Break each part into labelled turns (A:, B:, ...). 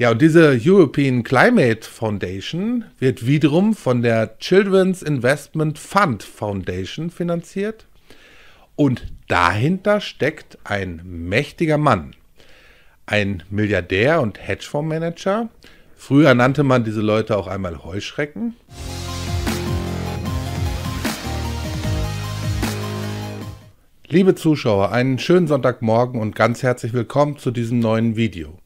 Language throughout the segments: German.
A: Ja, und diese European Climate Foundation wird wiederum von der Children's Investment Fund Foundation finanziert. Und dahinter steckt ein mächtiger Mann, ein Milliardär und Hedgefondsmanager. Früher nannte man diese Leute auch einmal Heuschrecken. Liebe Zuschauer, einen schönen Sonntagmorgen und ganz herzlich willkommen zu diesem neuen Video.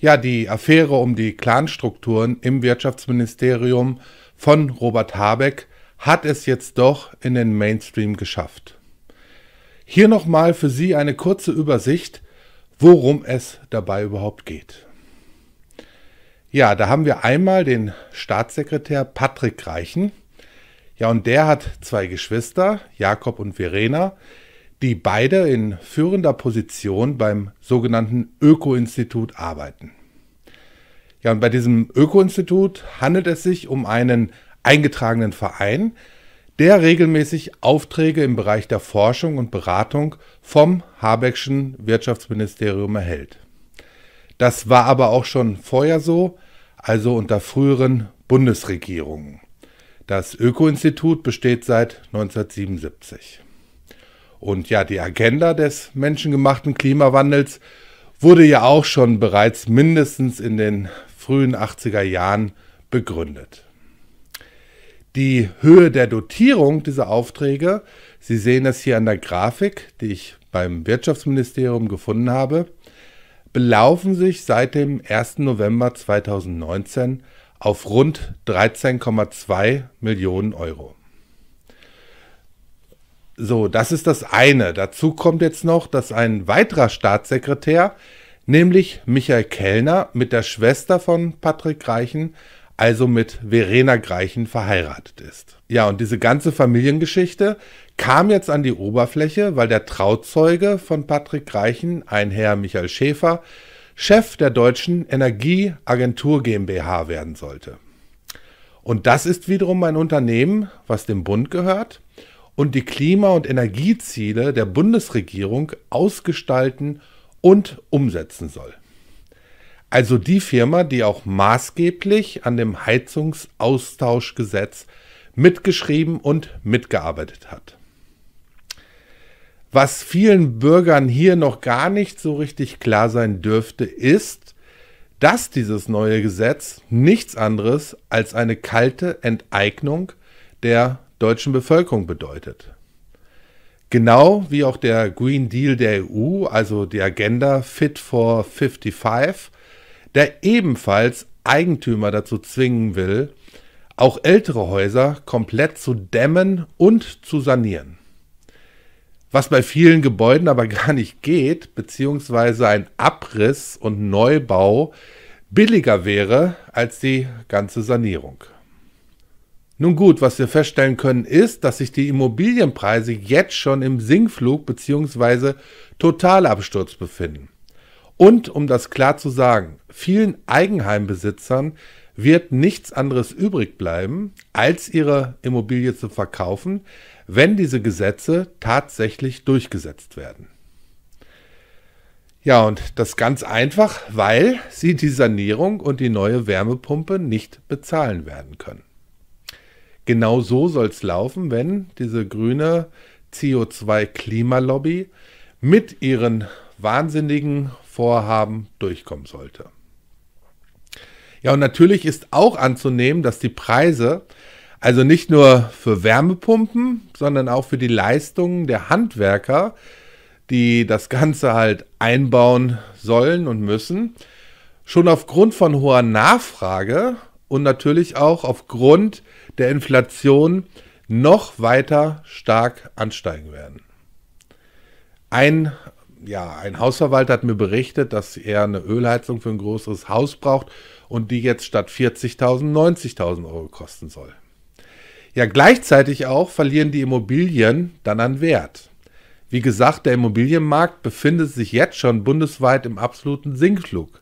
A: Ja, die Affäre um die Clanstrukturen im Wirtschaftsministerium von Robert Habeck hat es jetzt doch in den Mainstream geschafft. Hier nochmal für Sie eine kurze Übersicht, worum es dabei überhaupt geht. Ja, da haben wir einmal den Staatssekretär Patrick Reichen. Ja, und der hat zwei Geschwister, Jakob und Verena die beide in führender Position beim sogenannten Öko-Institut arbeiten. Ja, und bei diesem Öko-Institut handelt es sich um einen eingetragenen Verein, der regelmäßig Aufträge im Bereich der Forschung und Beratung vom Habeckschen Wirtschaftsministerium erhält. Das war aber auch schon vorher so, also unter früheren Bundesregierungen. Das Öko-Institut besteht seit 1977. Und ja, die Agenda des menschengemachten Klimawandels wurde ja auch schon bereits mindestens in den frühen 80er Jahren begründet. Die Höhe der Dotierung dieser Aufträge, Sie sehen das hier an der Grafik, die ich beim Wirtschaftsministerium gefunden habe, belaufen sich seit dem 1. November 2019 auf rund 13,2 Millionen Euro. So, das ist das eine. Dazu kommt jetzt noch, dass ein weiterer Staatssekretär, nämlich Michael Kellner, mit der Schwester von Patrick Reichen, also mit Verena Greichen, verheiratet ist. Ja, und diese ganze Familiengeschichte kam jetzt an die Oberfläche, weil der Trauzeuge von Patrick Reichen, ein Herr Michael Schäfer, Chef der deutschen Energieagentur GmbH werden sollte. Und das ist wiederum ein Unternehmen, was dem Bund gehört und die Klima- und Energieziele der Bundesregierung ausgestalten und umsetzen soll. Also die Firma, die auch maßgeblich an dem Heizungsaustauschgesetz mitgeschrieben und mitgearbeitet hat. Was vielen Bürgern hier noch gar nicht so richtig klar sein dürfte, ist, dass dieses neue Gesetz nichts anderes als eine kalte Enteignung der deutschen Bevölkerung bedeutet. Genau wie auch der Green Deal der EU, also die Agenda Fit for 55, der ebenfalls Eigentümer dazu zwingen will, auch ältere Häuser komplett zu dämmen und zu sanieren. Was bei vielen Gebäuden aber gar nicht geht, beziehungsweise ein Abriss und Neubau billiger wäre als die ganze Sanierung. Nun gut, was wir feststellen können, ist, dass sich die Immobilienpreise jetzt schon im Sinkflug bzw. Totalabsturz befinden. Und um das klar zu sagen, vielen Eigenheimbesitzern wird nichts anderes übrig bleiben, als ihre Immobilie zu verkaufen, wenn diese Gesetze tatsächlich durchgesetzt werden. Ja, und das ganz einfach, weil sie die Sanierung und die neue Wärmepumpe nicht bezahlen werden können. Genau so soll es laufen, wenn diese grüne CO2-Klimalobby mit ihren wahnsinnigen Vorhaben durchkommen sollte. Ja, und natürlich ist auch anzunehmen, dass die Preise also nicht nur für Wärmepumpen, sondern auch für die Leistungen der Handwerker, die das Ganze halt einbauen sollen und müssen, schon aufgrund von hoher Nachfrage und natürlich auch aufgrund der Inflation noch weiter stark ansteigen werden. Ein, ja, ein Hausverwalter hat mir berichtet, dass er eine Ölheizung für ein größeres Haus braucht und die jetzt statt 40.000 90.000 Euro kosten soll. Ja, gleichzeitig auch verlieren die Immobilien dann an Wert. Wie gesagt, der Immobilienmarkt befindet sich jetzt schon bundesweit im absoluten Sinkflug.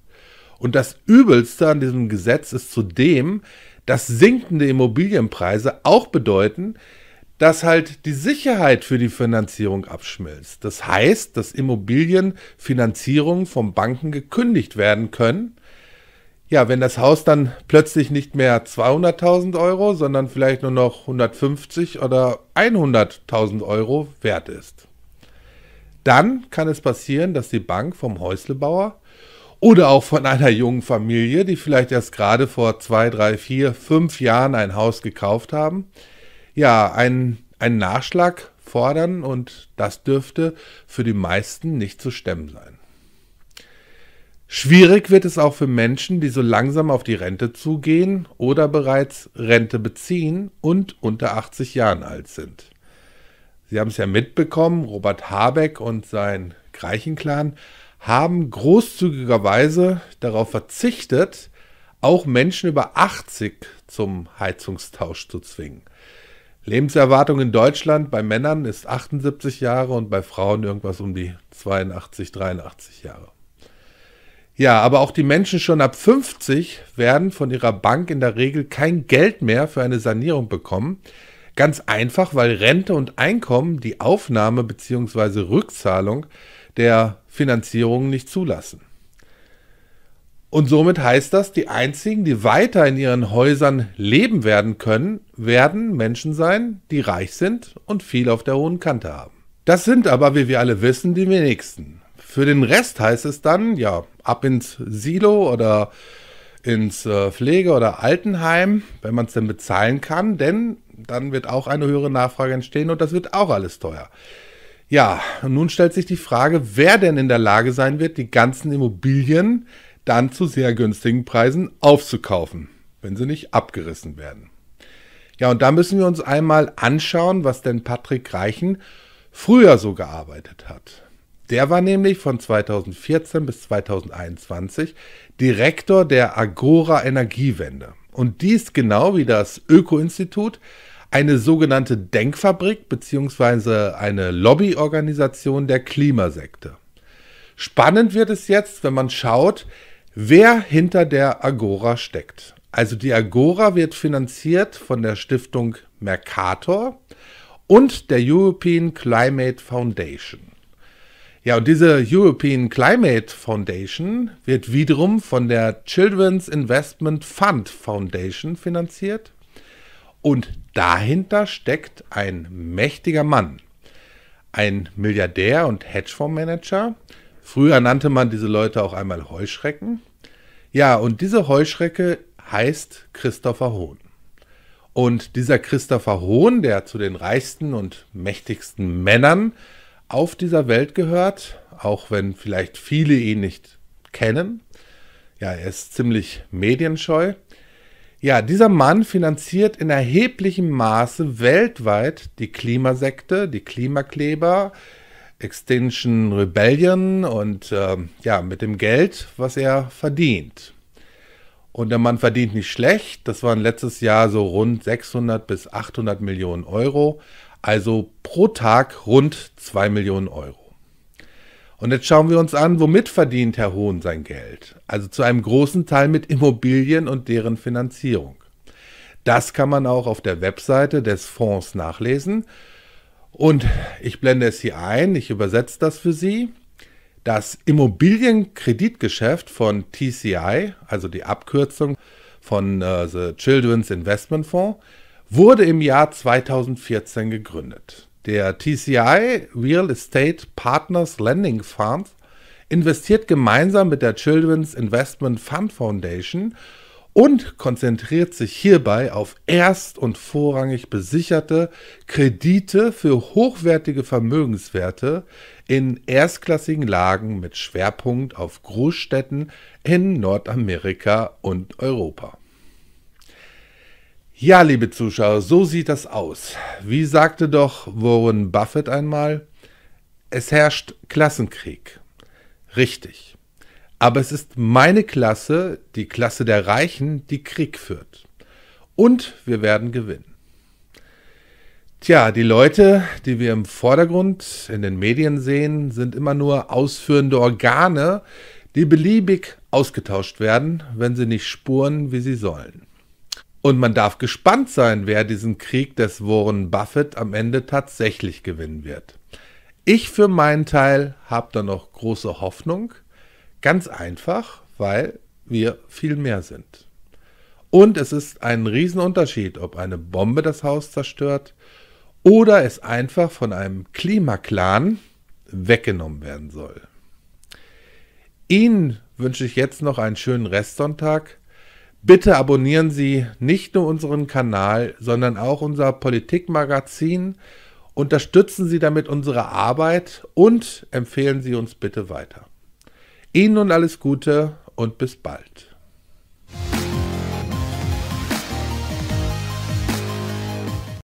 A: Und das Übelste an diesem Gesetz ist zudem, dass sinkende Immobilienpreise auch bedeuten, dass halt die Sicherheit für die Finanzierung abschmilzt. Das heißt, dass Immobilienfinanzierungen von Banken gekündigt werden können. Ja, wenn das Haus dann plötzlich nicht mehr 200.000 Euro, sondern vielleicht nur noch 150 oder 100.000 Euro wert ist. Dann kann es passieren, dass die Bank vom Häuslebauer oder auch von einer jungen Familie, die vielleicht erst gerade vor zwei, drei, vier, fünf Jahren ein Haus gekauft haben, ja, einen, einen Nachschlag fordern und das dürfte für die meisten nicht zu stemmen sein. Schwierig wird es auch für Menschen, die so langsam auf die Rente zugehen oder bereits Rente beziehen und unter 80 Jahren alt sind. Sie haben es ja mitbekommen, Robert Habeck und sein Greichenclan haben großzügigerweise darauf verzichtet, auch Menschen über 80 zum Heizungstausch zu zwingen. Lebenserwartung in Deutschland bei Männern ist 78 Jahre und bei Frauen irgendwas um die 82, 83 Jahre. Ja, aber auch die Menschen schon ab 50 werden von ihrer Bank in der Regel kein Geld mehr für eine Sanierung bekommen. Ganz einfach, weil Rente und Einkommen die Aufnahme bzw. Rückzahlung der Finanzierung nicht zulassen. Und somit heißt das, die einzigen, die weiter in ihren Häusern leben werden können, werden Menschen sein, die reich sind und viel auf der hohen Kante haben. Das sind aber, wie wir alle wissen, die wenigsten. Für den Rest heißt es dann, ja, ab ins Silo oder ins äh, Pflege- oder Altenheim, wenn man es denn bezahlen kann, denn dann wird auch eine höhere Nachfrage entstehen und das wird auch alles teuer. Ja, und nun stellt sich die Frage, wer denn in der Lage sein wird, die ganzen Immobilien dann zu sehr günstigen Preisen aufzukaufen, wenn sie nicht abgerissen werden. Ja, und da müssen wir uns einmal anschauen, was denn Patrick Reichen früher so gearbeitet hat. Der war nämlich von 2014 bis 2021 Direktor der Agora Energiewende. Und dies genau wie das Öko-Institut eine sogenannte Denkfabrik bzw. eine Lobbyorganisation der Klimasekte. Spannend wird es jetzt, wenn man schaut, wer hinter der Agora steckt. Also die Agora wird finanziert von der Stiftung Mercator und der European Climate Foundation. Ja, und diese European Climate Foundation wird wiederum von der Children's Investment Fund Foundation finanziert. Und dahinter steckt ein mächtiger Mann, ein Milliardär und Hedgefondsmanager. Früher nannte man diese Leute auch einmal Heuschrecken. Ja, und diese Heuschrecke heißt Christopher Hohn. Und dieser Christopher Hohn, der zu den reichsten und mächtigsten Männern auf dieser Welt gehört, auch wenn vielleicht viele ihn nicht kennen, ja, er ist ziemlich medienscheu, ja, dieser Mann finanziert in erheblichem Maße weltweit die Klimasekte, die Klimakleber, Extinction Rebellion und äh, ja, mit dem Geld, was er verdient. Und der Mann verdient nicht schlecht. Das waren letztes Jahr so rund 600 bis 800 Millionen Euro. Also pro Tag rund 2 Millionen Euro. Und jetzt schauen wir uns an, womit verdient Herr Hohn sein Geld. Also zu einem großen Teil mit Immobilien und deren Finanzierung. Das kann man auch auf der Webseite des Fonds nachlesen. Und ich blende es hier ein, ich übersetze das für Sie. Das Immobilienkreditgeschäft von TCI, also die Abkürzung von äh, The Children's Investment Fonds, wurde im Jahr 2014 gegründet. Der TCI Real Estate Partners Lending Fund investiert gemeinsam mit der Children's Investment Fund Foundation und konzentriert sich hierbei auf erst und vorrangig besicherte Kredite für hochwertige Vermögenswerte in erstklassigen Lagen mit Schwerpunkt auf Großstädten in Nordamerika und Europa. Ja, liebe Zuschauer, so sieht das aus. Wie sagte doch Warren Buffett einmal, es herrscht Klassenkrieg. Richtig. Aber es ist meine Klasse, die Klasse der Reichen, die Krieg führt. Und wir werden gewinnen. Tja, die Leute, die wir im Vordergrund in den Medien sehen, sind immer nur ausführende Organe, die beliebig ausgetauscht werden, wenn sie nicht spuren, wie sie sollen. Und man darf gespannt sein, wer diesen Krieg des Warren Buffett am Ende tatsächlich gewinnen wird. Ich für meinen Teil habe da noch große Hoffnung. Ganz einfach, weil wir viel mehr sind. Und es ist ein Riesenunterschied, ob eine Bombe das Haus zerstört oder es einfach von einem Klimaklan weggenommen werden soll. Ihnen wünsche ich jetzt noch einen schönen Restsonntag. Bitte abonnieren Sie nicht nur unseren Kanal, sondern auch unser Politikmagazin. Unterstützen Sie damit unsere Arbeit und empfehlen Sie uns bitte weiter. Ihnen nun alles Gute und bis bald.